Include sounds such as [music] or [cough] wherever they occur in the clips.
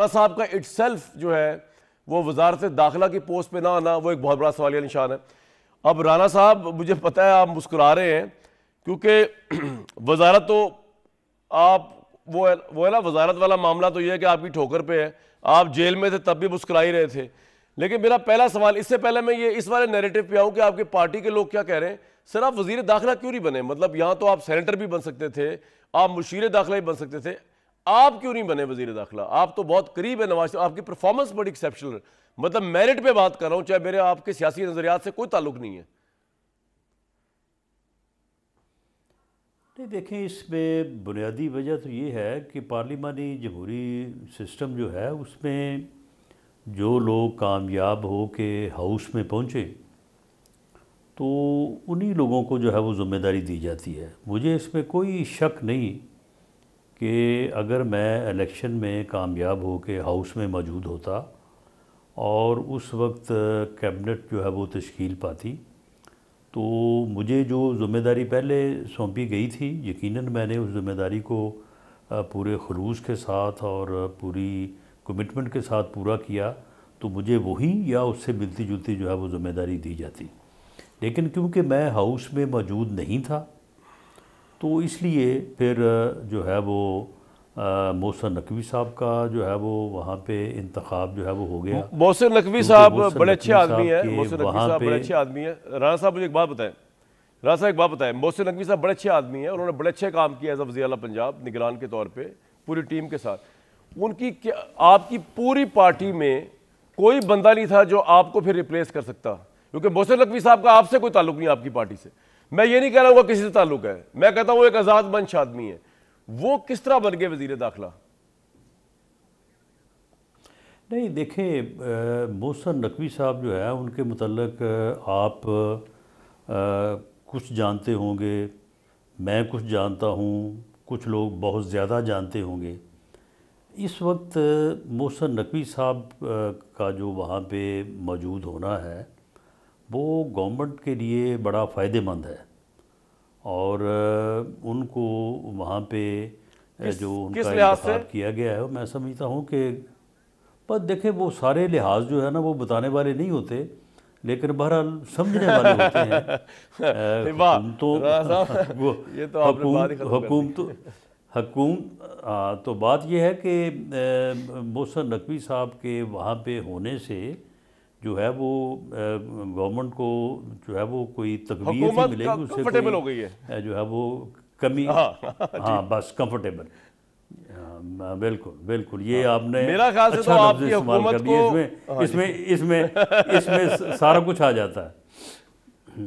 साहब का इट जो है वो वजारत दाखिला की पोस्ट पे ना आना वो एक बहुत बड़ा सवालिया निशान है अब राना साहब मुझे पता है आप मुस्कुरा रहे हैं क्योंकि [clears throat] वजारत तो आप वो है वो है ना वजारत वाला मामला तो ये है कि आपकी ठोकर पे है आप जेल में थे तब भी मुस्कुरा ही रहे थे लेकिन मेरा पहला सवाल इससे पहले मैं ये इस वाले नैरेटिव पे आऊँ कि आपकी पार्टी के लोग क्या कह रहे हैं सर आप वजीर दाखिला क्यों नहीं बने मतलब यहाँ तो आप सेनेटर भी बन सकते थे आप मुशीर दाखिला भी बन सकते थे आप क्यों नहीं बने वजीर दाखिला आप तो बहुत करीब है नवाज आपकी परफॉर्मेंस बड़ी एक्सेप्शनल मतलब मेरिट पे बात कर रहा हूँ चाहे मेरे आपके सियासी नज़रियात से कोई ताल्लुक नहीं है नहीं देखें इसमें बुनियादी वजह तो ये है कि पार्लिमानी जमहूरी सिस्टम जो है उसमें जो लोग कामयाब हो के हाउस में पहुँचे तो उन्हीं लोगों को जो है वो ज़िम्मेदारी दी जाती है मुझे इसमें कोई शक नहीं कि अगर मैं इलेक्शन में कामयाब हो के हाउस में मौजूद होता और उस वक्त कैबिनेट जो है वो तश्कील पाती तो मुझे जो ज़िम्मेदारी पहले सौंपी गई थी यकीनन मैंने उस ज़िम्मेदारी को पूरे खलूस के साथ और पूरी कमिटमेंट के साथ पूरा किया तो मुझे वही या उससे मिलती जुलती जो है वो ज़िम्मेदारी दी जाती लेकिन क्योंकि मैं हाउस में मौजूद नहीं था तो इसलिए फिर जो है वो मोहसन नकवी साहब का जो है वो वहाँ पे इंतखब जो है वो हो गया मोहसन नकवी साहब बड़े अच्छे आदमी हैं मोहसन नकवी साहब बड़े अच्छे आदमी हैं राना साहब मुझे एक बात बताएं राना साहब एक बात बताएं मोहसिन नकवी साहब बड़े अच्छे आदमी हैं उन्होंने बड़े अच्छे काम किया एज वजी पंजाब निगरान के तौर पर पूरी टीम के साथ उनकी क्या आपकी पूरी पार्टी में कोई बंदा नहीं था जो आपको फिर रिप्लेस कर सकता क्योंकि मोहसिन नकवी साहब का आपसे कोई ताल्लुक नहीं आपकी पार्टी से मैं ये नहीं कह रहा हूँ किसी से ताल्लुक है मैं कहता हूँ वो एक आज़ाद मंच आदमी है वो किस तरह बन गए वजीर दाखिला नहीं देखें मोहसन नकवी साहब जो है उनके मतलब आप आ, कुछ जानते होंगे मैं कुछ जानता हूँ कुछ लोग बहुत ज़्यादा जानते होंगे इस वक्त मोहसन नकवी साहब का जो वहाँ पे मौजूद होना है वो गवर्नमेंट के लिए बड़ा फ़ायदेमंद है और उनको वहाँ पे जो उनका किया गया है मैं समझता हूँ कि पर देखे वो सारे लिहाज जो है ना वो बताने वाले नहीं होते लेकिन बहरहाल समझने वाले होते हैं [laughs] तो- [laughs] वो ये तो हुकूमतों हकूम तो बात यह है कि मोहसन नकवी साहब के वहाँ पे होने से जो है वो गवर्नमेंट को जो है वो कोई तकवीर मिलेगी उससे कंफर्टेबल हो गई है जो है वो कमी हाँ, हाँ, हाँ बस कंफर्टेबल हाँ, बिल्कुल बिल्कुल ये हाँ, आपने मेरा ख्याल तो अच्छा तो आपकी हुकूमत को इसमें इसमें इसमें इसमें सारा कुछ आ जाता है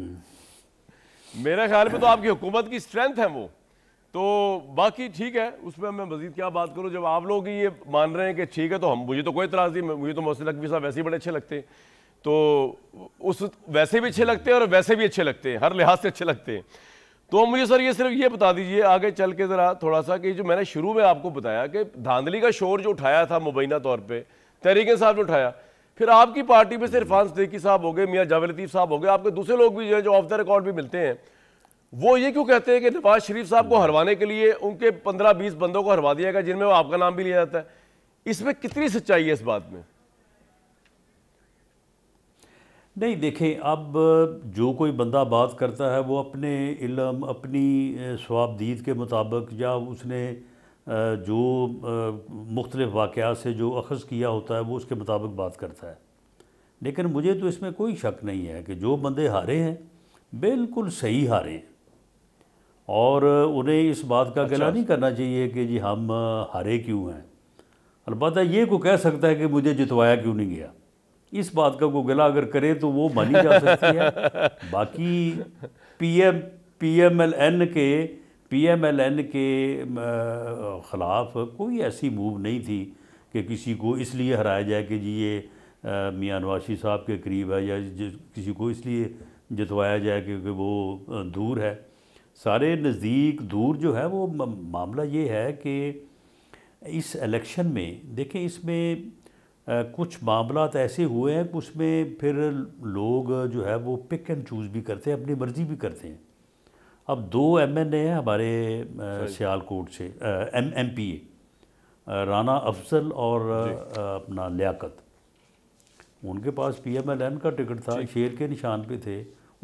मेरे ख्याल में तो आपकी हुकूमत की स्ट्रेंथ है वो तो बाकी ठीक है उसमें मैं मजीद क्या बात करूँ जब आप लोग ये मान रहे हैं कि ठीक है तो हम मुझे तो कोई इतराज़ नहीं मुझे तो मोहसिन नकवी साहब वैसे ही बड़े अच्छे लगते हैं तो उस वैसे भी अच्छे लगते हैं और वैसे भी अच्छे लगते हैं हर लिहाज से अच्छे लगते हैं तो मुझे सर ये सिर्फ ये बता दीजिए आगे चल के ज़रा थोड़ा सा कि जो मैंने शुरू में आपको बताया कि धांधली का शोर जो उठाया था मुबैना तौर पर तहरीक साहब ने उठाया फिर आपकी पार्टी में सिर्फ इरफान देखी साहब हो गए मियाँ जावेद लतीफ़ साहब हो गए आपके दूसरे लोग भी जो है जो ऑफ द रिकॉर्ड भी मिलते हैं वो ये क्यों कहते हैं कि नवाज शरीफ साहब को हरवाने के लिए उनके पंद्रह बीस बंदों को हरवा दिया गया जिनमें वो आपका नाम भी लिया जाता है इसमें कितनी सच्चाई है इस बात में नहीं देखें अब जो कोई बंदा बात करता है वो अपने इलम अपनी स्वाबदीद के मुताबिक या उसने जो मुख्तलिफ़ वाक़ से जो अखज़ किया होता है वो उसके मुताबिक बात करता है लेकिन मुझे तो इसमें कोई शक नहीं है कि जो बंदे हारे हैं बिल्कुल सही हारे हैं और उन्हें इस बात का अच्छा। गला नहीं करना चाहिए कि जी हम हारे क्यों हैं अलबत् ये को कह सकता है कि मुझे जितवाया क्यों नहीं गया इस बात का को गला अगर करे तो वो मानी जा सकती है [laughs] बाकी पीएम पीएमएलएन के पीएमएलएन के ख़िलाफ़ कोई ऐसी मूव नहीं थी कि किसी को इसलिए हराया जाए कि जी ये मियाँ नवाशी साहब के करीब है या किसी को इसलिए जितवाया जाए क्योंकि वो दूर है सारे नज़दीक दूर जो है वो मामला ये है कि इस इलेक्शन में देखें इसमें कुछ मामला ऐसे हुए हैं कि उसमें फिर लोग जो है वो पिक एंड चूज़ भी करते हैं अपनी मर्ज़ी भी करते हैं अब दो एम एन ए हैं हमारे सियालकोट से M M P A Rana Afzal और अपना लियाकत उनके पास पी एम एल एन का टिकट था शेर के निशान पे थे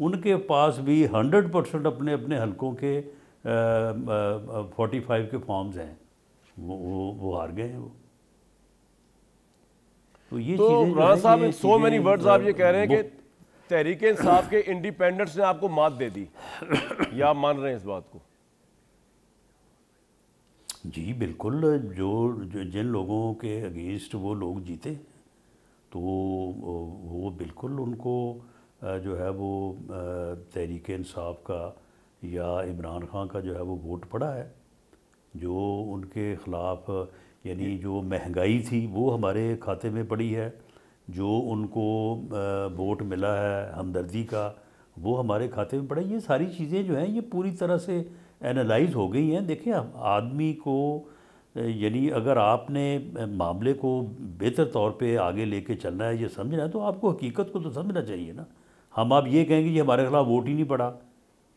उनके पास भी हंड्रेड परसेंट अपने अपने हलकों के फोर्टी फाइव के फॉर्म्स हैं वो वो वो हार गए हैं वो तो ये तो साहब सो मेनी वर्ड्स आप ये कह रहे हैं कि तहरीक इंसाफ के इंडिपेंडेंस ने आपको मात दे दी या आप मान रहे हैं इस बात को जी बिल्कुल जो, जो जिन लोगों के अगेंस्ट वो लोग जीते तो वो बिल्कुल उनको जो है वो तहरीक इंसाफ का या इमरान खान का जो है वो वोट पड़ा है जो उनके ख़िलाफ़ यानी जो महंगाई थी वो हमारे खाते में पड़ी है जो उनको वोट मिला है हमदर्दी का वो हमारे खाते में पड़ा ये सारी चीज़ें जो हैं ये पूरी तरह से एनालाइज हो गई हैं देखिए आदमी को यानी अगर आपने मामले को बेहतर तौर पे आगे लेके चलना है ये समझना है तो आपको हकीकत को तो समझना चाहिए ना हम आप ये कहेंगे ये हमारे खिलाफ वोट ही नहीं पड़ा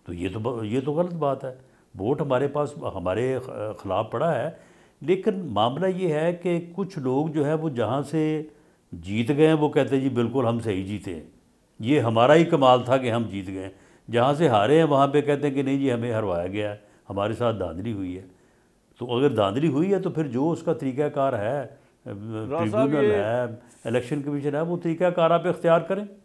तो ये तो ये तो गलत बात है वोट हमारे पास हमारे खिलाफ पड़ा है लेकिन मामला ये है कि कुछ लोग जो है वो जहाँ से जीत गए हैं वो कहते हैं जी बिल्कुल हम सही जीते हैं ये हमारा ही कमाल था कि हम जीत गए जहाँ से हारे हैं वहाँ पे कहते हैं कि नहीं जी हमें हरवाया गया है हमारे साथ धांधली हुई है तो अगर धांधली हुई है तो फिर जो उसका तरीक़ाकार है ट्रिब्यूनल है इलेक्शन कमीशन है वो तरीक़ाकार आप इख्तियार करें